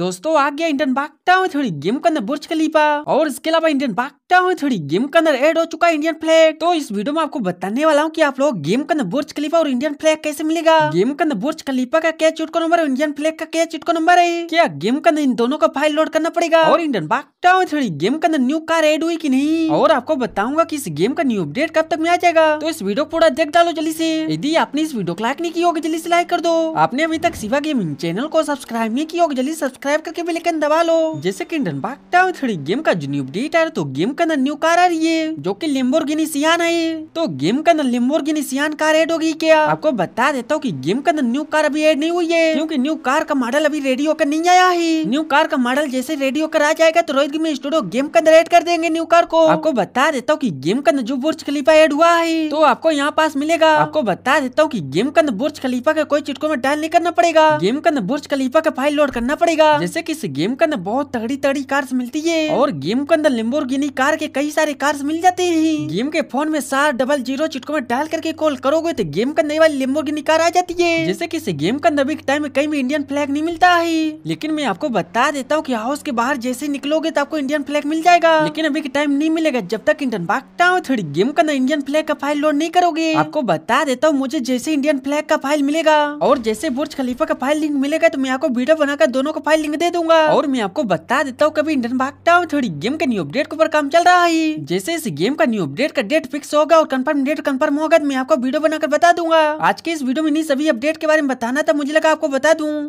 दोस्तों आ गया इंडियन बागटा में थोड़ी गेम करना बुर्ज खलीफा और इसके अलावा इंडियन बाग टाउन थोड़ी गेम के अंदर एड हो चुका है इंडियन फ्लैग तो इस वीडियो में आपको बताने वाला हूँ की आप लोग गेम के अंदर बुर्ज खलीफा और इंडियन फ्लैग कैसे मिलेगा गेम के अंदर बुर्ज खलीफा का क्या चुटको नंबर इंडियन फ्लैग का क्या चुटको नंबर है क्या गेम के अंदर इन दोनों का फाइल लोड करना पड़ेगा और इंडियन बाग टाउन थोड़ी गेम के अंदर न्यू कार एड हुई की नहीं और आपको बताऊंगा की इस गेम का न्यू अपडेट कब तक में आ जाएगा तो इस वीडियो पूरा देख डालो जल्दी ऐसी यदि आपने इस वीडियो को लाइक नहीं की होगी जल्दी ऐसी लाइक कर दो आपने अभी तक सिवा गेमिंग चैनल को सब्सक्राइब नहीं की होगी जल्दी सब्सक्राइब करके बिल्कुल लेकिन दबा लो जैसे की इंडियन बाग टाउन थोड़ी गेम का जो न्यू अपडेट आ रहा तो गेम कन न्यू कार आ रही है जो की गिनी सियान है तो गेम लिम्बोर गिनी सियान कार एड होगी क्या आपको बता देता हूँ की गेम अंदर न्यू कार अभी एड नहीं हुई है क्यूँकी न्यू कार का मॉडल अभी रेडी होकर नहीं आया है न्यू कार का मॉडल जैसे रेडी होकर आ जाएगा तो Rohit gaming studio game can add कर देंगे न्यू कार को आपको बता देता हूँ की गेम अंदर जो बुर्ज खलीफा एड हुआ है तो आपको यहाँ पास मिलेगा आपको बता देता हूँ की गेम कन बुर्ज खलीफा का कोई चिटको में डायल नहीं करना पड़ेगा गेम कन बुर्ज खलीफा का फाइल लोड करना पड़ेगा जैसे की इस गेम के अंदर बहुत तगड़ी तगड़ी कार मिलती है और गेम के अंदर गिनी कार प्रकार के कई सारे कार्स मिल जाते हैं गेम के फोन में सात डबल जीरो चिटको में डाल करके कॉल करोगे तो गेम का नई वाली लेम्बोर्गिनी कार आ जाती है जैसे किसी गेम का नवी टाइम में कहीं भी इंडियन फ्लैग नहीं मिलता है लेकिन मैं आपको बता देता हूँ की हाउस के बाहर जैसे निकलोगे तो आपको इंडियन फ्लैग मिल जाएगा लेकिन अभी के टाइम नहीं मिलेगा जब तक इंडियन बागता हूँ थोड़ी गेम का ना इंडियन फ्लैग का फाइल लोड नहीं करोगे आपको बता देता हूँ मुझे जैसे इंडियन फ्लैग का फाइल मिलेगा और जैसे बुर्ज खलीफा का फाइल लिंक मिलेगा तो मैं आपको वीडियो बनाकर दोनों को फाइल लिंक दे दूंगा और मैं आपको बता देता हूँ कभी इंडियन भागता हूँ थोड़ी गेम के न्यू अपडेट के ऊपर काम चल चल रहा है जैसे इस गेम का न्यू अपडेट का डेट फिक्स होगा और कंफर्म डेट कंफर्म होगा तो मैं आपको वीडियो बनाकर बता दूंगा आज के इस वीडियो में सभी अपडेट के बारे में बताना था मुझे लगा आपको बता दूँ